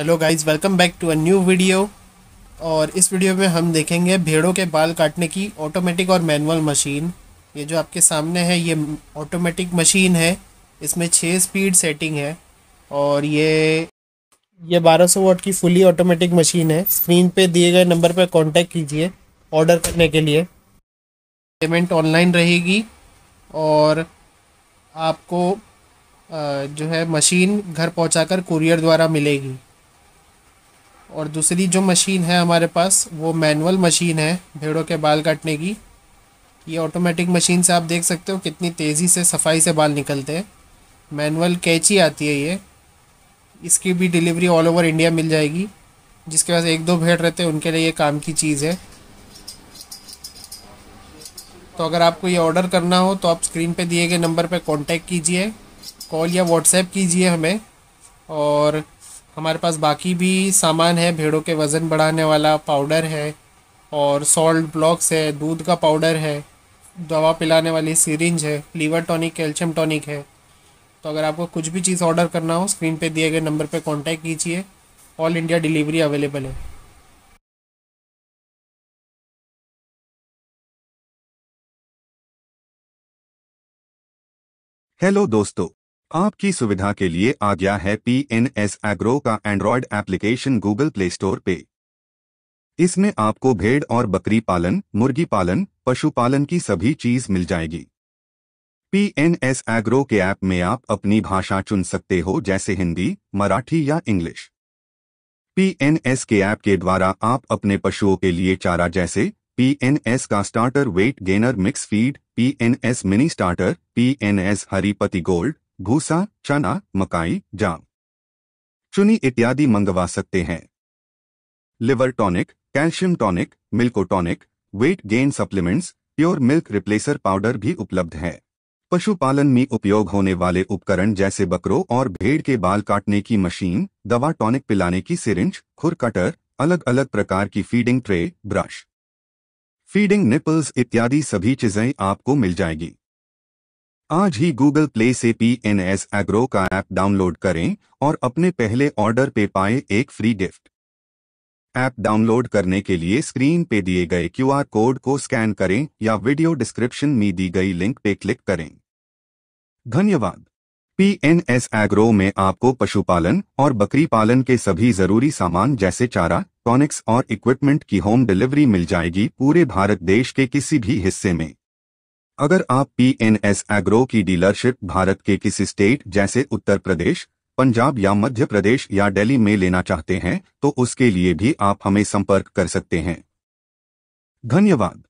hello guys welcome back to a new video और इस video में हम देखेंगे भेड़ों के बाल काटने की ऑटोमेटिक और मैनुअल मशीन ये जो आपके सामने है ये ऑटोमेटिक मशीन है इसमें छः स्पीड सेटिंग है और ये ये 1200 वाट की फुली ऑटोमेटिक मशीन है स्क्रीन पे दिए गए नंबर पर कांटेक्ट कीजिए ऑर्डर करने के लिए पेमेंट ऑनलाइन रहेगी और आपको जो है मशीन घर पहुँचा कुरियर द्वारा मिलेगी और दूसरी जो मशीन है हमारे पास वो मैनुअल मशीन है भेड़ों के बाल काटने की ये ऑटोमेटिक मशीन से आप देख सकते हो कितनी तेज़ी से सफाई से बाल निकलते हैं मैनुअल कैची आती है ये इसकी भी डिलीवरी ऑल ओवर इंडिया मिल जाएगी जिसके पास एक दो भेड़ रहते हैं उनके लिए ये काम की चीज़ है तो अगर आपको ये ऑर्डर करना हो तो आप स्क्रीन पे दिए गए नंबर पे कांटेक्ट कीजिए कॉल या व्हाट्सएप कीजिए हमें और हमारे पास बाकी भी सामान है भेड़ों के वज़न बढ़ाने वाला पाउडर है और सॉल्ट ब्लॉक्स है दूध का पाउडर है दवा पिलाने वाली सीरिंज है लीवर टॉनिक कैल्शियम टॉनिक है तो अगर आपको कुछ भी चीज़ ऑर्डर करना हो स्क्रीन पे दिए गए नंबर पे कांटेक्ट कीजिए ऑल इंडिया डिलीवरी अवेलेबल है हेलो दोस्तों आपकी सुविधा के लिए आ गया है पी एन एस एग्रो का Android application Google Play Store पे इसमें आपको भेड़ और बकरी पालन मुर्गी पालन पशुपालन की सभी चीज मिल जाएगी पी एन एस एग्रो के ऐप में आप अपनी भाषा चुन सकते हो जैसे हिंदी मराठी या इंग्लिश पी एन एस के ऐप के द्वारा आप अपने पशुओं के लिए चारा जैसे पी एन एस का starter weight gainer mix feed P N S mini starter PNS हरी पति गोल्ड भूसा चना मकाई जाम चुनी इत्यादि मंगवा सकते हैं liver tonic calcium tonic milkotonic weight gain supplements pure milk replacer powder भी उपलब्ध है पशुपालन में उपयोग होने वाले उपकरण जैसे बकरों और भेड़ के बाल काटने की मशीन दवा टॉनिक पिलाने की सिरिंज खुर कटर अलग अलग प्रकार की feeding tray brush feeding nipples इत्यादि सभी चीजें आपको मिल जाएगी आज ही गूगल प्ले से पी एन एस एग्रो का ऐप डाउनलोड करें और अपने पहले ऑर्डर पे पाए एक फ्री गिफ्ट ऐप डाउनलोड करने के लिए स्क्रीन पे दिए गए क्यूआर कोड को स्कैन करें या वीडियो डिस्क्रिप्शन में दी गई लिंक पे क्लिक करें धन्यवाद पी एन एस एग्रो में आपको पशुपालन और बकरी पालन के सभी जरूरी सामान जैसे चारा टॉनिक्स और इक्विपमेंट की होम डिलीवरी मिल जाएगी पूरे भारत देश के किसी भी हिस्से में अगर आप पीएनएस एग्रो की डीलरशिप भारत के किसी स्टेट जैसे उत्तर प्रदेश पंजाब या मध्य प्रदेश या दिल्ली में लेना चाहते हैं तो उसके लिए भी आप हमें संपर्क कर सकते हैं धन्यवाद